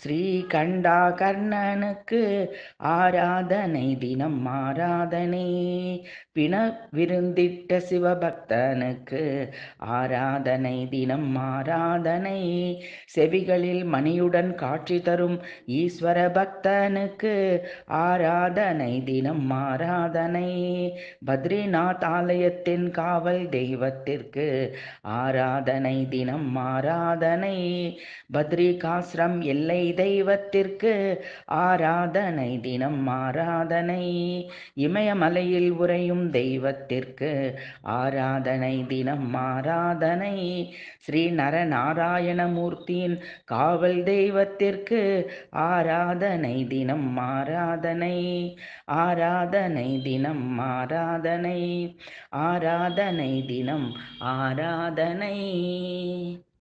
ஸ்ரீகண்டா கர்ணனுக்கு ஆராதனை தினம் ஆராதனை பிண விருந்திட்ட சிவபக்தனுக்கு ஆராதனை தினம் ஆராதனை செவிகளில் மணியுடன் காட்சி தரும் ஈஸ்வர பக்தனுக்கு ஆராதனை தினம் ஆராதனை பத்ரிநாத் ஆலயத்தின் காவல் தெய்வத்திற்கு ஆராதனை தினம் ஆராதனை பத்ரிகாசிரம் எல்லை தெய்வத்திற்கு ஆராதனை தினம் ஆராதனை இமயமலையில் உறையும் தெய்வத்திற்கு ஆராதனை தினம் ஆராதனை ஸ்ரீ நரநாராயணமூர்த்தியின் காவல் தெய்வத்திற்கு ஆராதனை தினம் ஆராதனை ஆராதனை தினம் ஆராதனை ஆராதனை தினம் ஆராதனை